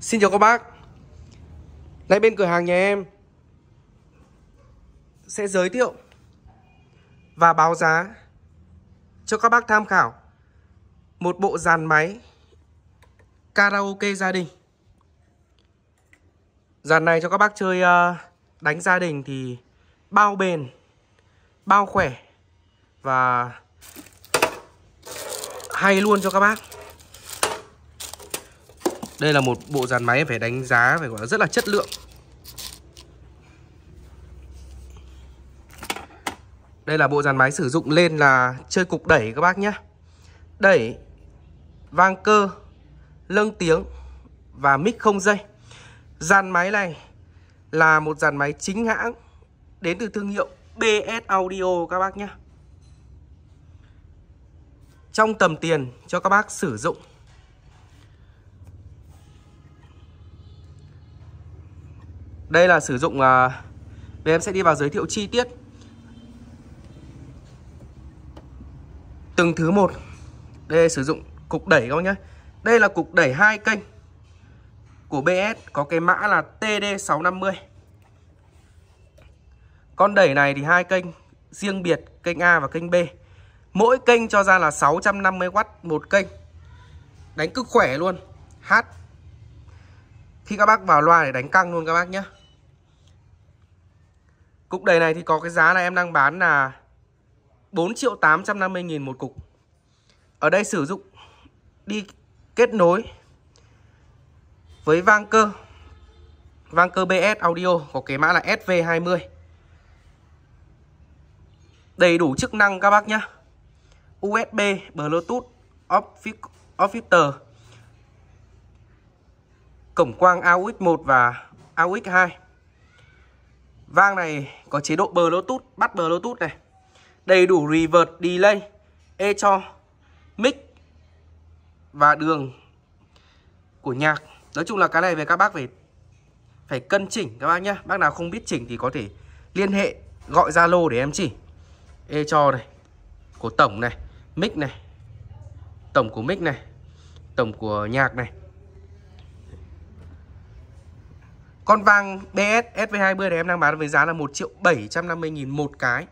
Xin chào các bác Nay bên cửa hàng nhà em Sẽ giới thiệu Và báo giá Cho các bác tham khảo Một bộ dàn máy Karaoke gia đình Dàn này cho các bác chơi ờ, Đánh gia đình thì Bao bền Bao khỏe Và Hay luôn cho các bác đây là một bộ dàn máy phải đánh giá phải gọi là rất là chất lượng Đây là bộ dàn máy sử dụng lên là chơi cục đẩy các bác nhé Đẩy, vang cơ, lâng tiếng và mic không dây Dàn máy này là một dàn máy chính hãng đến từ thương hiệu BS Audio các bác nhé Trong tầm tiền cho các bác sử dụng Đây là sử dụng à, Bây em sẽ đi vào giới thiệu chi tiết Từng thứ một Đây sử dụng cục đẩy các bác nhé Đây là cục đẩy hai kênh Của BS Có cái mã là TD650 Con đẩy này thì hai kênh Riêng biệt kênh A và kênh B Mỗi kênh cho ra là 650W một kênh Đánh cực khỏe luôn Hát Khi các bác vào loa để đánh căng luôn các bác nhé Cục đầy này thì có cái giá là em đang bán là 4 triệu 850 nghìn một cục Ở đây sử dụng đi kết nối với vang cơ Vang cơ BS Audio có cái mã là SV20 Đầy đủ chức năng các bác nhé USB, Bluetooth, Office, Officer Cổng quang AUX1 và AUX2 Vang này có chế độ Bluetooth, bắt Bluetooth này. Đầy đủ reverb, delay, echo, mic và đường của nhạc. Nói chung là cái này về các bác phải phải cân chỉnh các bác nhá. Bác nào không biết chỉnh thì có thể liên hệ gọi Zalo để em chỉ. Echo này, của tổng này, mic này, tổng của mic này, tổng của nhạc này Con vàng BS SV20 này em đang bán với giá là 1 triệu 750 nghìn một cái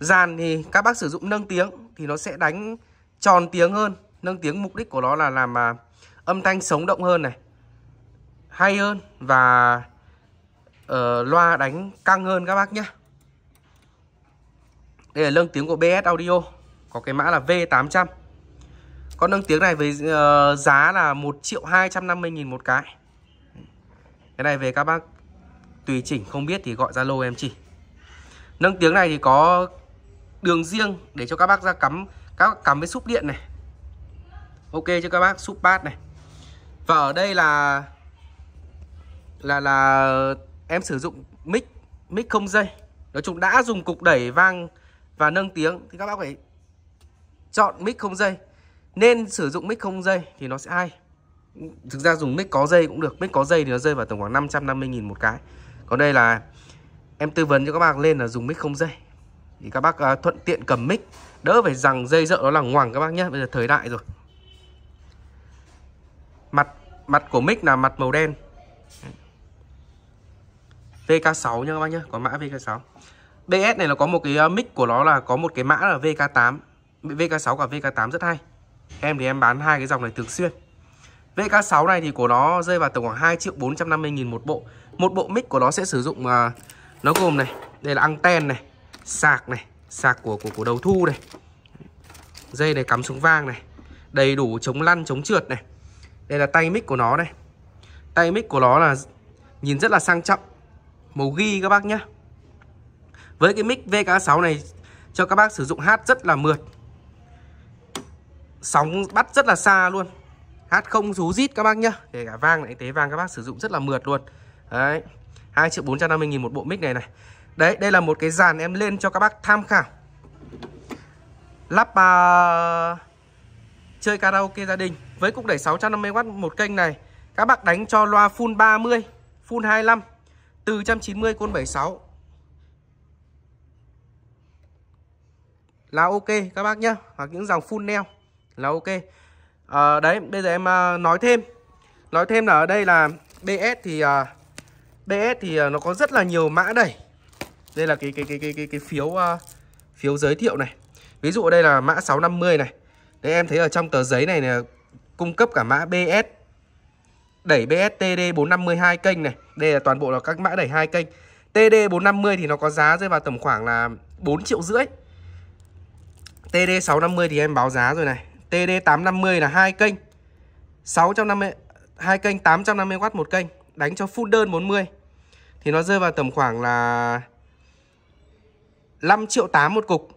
Dàn thì các bác sử dụng nâng tiếng Thì nó sẽ đánh tròn tiếng hơn Nâng tiếng mục đích của nó là làm à, âm thanh sống động hơn này Hay hơn và uh, loa đánh căng hơn các bác nhé Đây là nâng tiếng của BS Audio Có cái mã là V800 Con nâng tiếng này với uh, giá là 1 triệu 250 nghìn một cái cái này về các bác tùy chỉnh không biết thì gọi zalo em chỉ nâng tiếng này thì có đường riêng để cho các bác ra cắm các cắm với xúc điện này ok cho các bác xúc bát này và ở đây là là là em sử dụng mic mic không dây nói chung đã dùng cục đẩy vang và nâng tiếng thì các bác phải chọn mic không dây nên sử dụng mic không dây thì nó sẽ hay thực ra dùng mic có dây cũng được mic có dây thì nó rơi vào tầm khoảng 550.000 một cái còn đây là em tư vấn cho các bác lên là dùng mic không dây thì các bác uh, thuận tiện cầm mic đỡ phải rằng dây dợ nó là ngoằng các bác nhé bây giờ thời đại rồi mặt mặt của mic là mặt màu đen VK6 nha các bác nhé có mã VK6 BS này nó có một cái à, mic của nó là có một cái mã là VK8 VK6 và VK8 rất hay em thì em bán hai cái dòng này thường xuyên VK6 này thì của nó rơi vào tầm khoảng 2 triệu 450 nghìn một bộ Một bộ mic của nó sẽ sử dụng uh, Nó gồm này, đây là anten này Sạc này, sạc của của, của đầu thu này Dây này cắm xuống vang này Đầy đủ chống lăn, chống trượt này Đây là tay mic của nó này Tay mic của nó là Nhìn rất là sang trọng Màu ghi các bác nhé. Với cái mic VK6 này Cho các bác sử dụng hát rất là mượt Sóng bắt rất là xa luôn hát không rú rít các bác nhá để cả vang này tế vang các bác sử dụng rất là mượt luôn đấy hai triệu bốn trăm năm mươi nghìn một bộ mic này này đấy đây là một cái dàn em lên cho các bác tham khảo lắp uh, chơi karaoke gia đình với cục đẩy 650W một kênh này các bác đánh cho loa full 30 full 25 từ 190 côn 76 là ok các bác nhá hoặc những dòng full neo là ok à, đấy bây giờ em ờ, nói thêm nói thêm là ở đây là BS thì à, ờ, BS thì nó có rất là nhiều mã đẩy đây là cái cái cái cái cái, cái phiếu uh, phiếu giới thiệu này ví dụ ở đây là mã 650 này đấy em thấy ở trong tờ giấy này là cung cấp cả mã BS đẩy BSTD 452 kênh này đây là toàn bộ là các mã đẩy hai kênh TD 450 thì nó có giá rơi vào tầm khoảng là 4 triệu rưỡi TD 650 thì em báo giá rồi này TD850 là hai kênh 650 hai kênh 850W một kênh đánh cho full đơn 40 thì nó rơi vào tầm khoảng là 5 triệu 8 một cục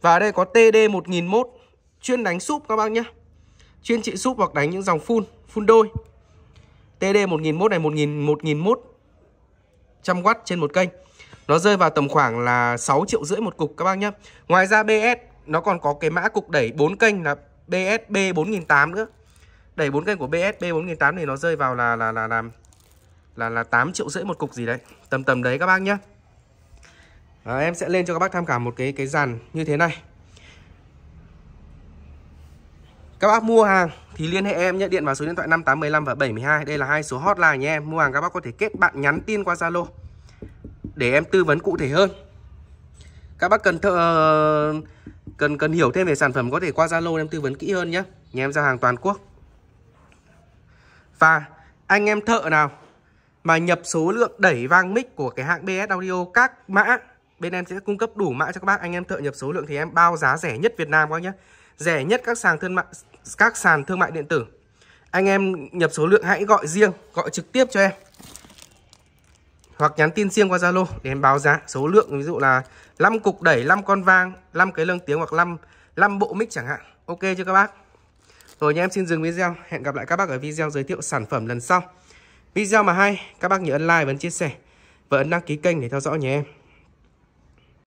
và ở đây có TD 1001 chuyên đánh súp các bác nhé chuyên trị súp hoặc đánh những dòng full full đôi TD 1001 này 1000 trăm w trên một kênh nó rơi vào tầm khoảng là 6 triệu rưỡi một cục các bác nhé Ngoài ra BS nó còn có cái mã cục đẩy 4 kênh là BSB 4008 nữa. Đẩy bốn kênh của BSB 4008 thì nó rơi vào là là là là là là 8 triệu rưỡi một cục gì đấy. Tầm tầm đấy các bác nhá. À, em sẽ lên cho các bác tham khảo một cái cái dàn như thế này. Các bác mua hàng thì liên hệ em nhé, điện vào số điện thoại 5815 và 72. Đây là hai số hotline nhé em. Mua hàng các bác có thể kết bạn nhắn tin qua Zalo để em tư vấn cụ thể hơn. Các bác cần thợ cần cần hiểu thêm về sản phẩm có thể qua Zalo em tư vấn kỹ hơn nhé nhà em giao hàng toàn quốc và anh em thợ nào mà nhập số lượng đẩy vang mic của cái hãng BS Audio các mã bên em sẽ cung cấp đủ mã cho các bác anh em thợ nhập số lượng thì em bao giá rẻ nhất Việt Nam các nhé rẻ nhất các sàn thương mại các sàn thương mại điện tử anh em nhập số lượng hãy gọi riêng gọi trực tiếp cho em hoặc nhắn tin riêng qua Zalo để em báo giá số lượng ví dụ là 5 cục đẩy 5 con vang 5 cái lưng tiếng hoặc 5 5 bộ mic chẳng hạn ok chưa các bác rồi nha em xin dừng video hẹn gặp lại các bác ở video giới thiệu sản phẩm lần sau video mà hay các bác nhớ ấn like và ấn chia sẻ và ấn đăng ký kênh để theo dõi nhé em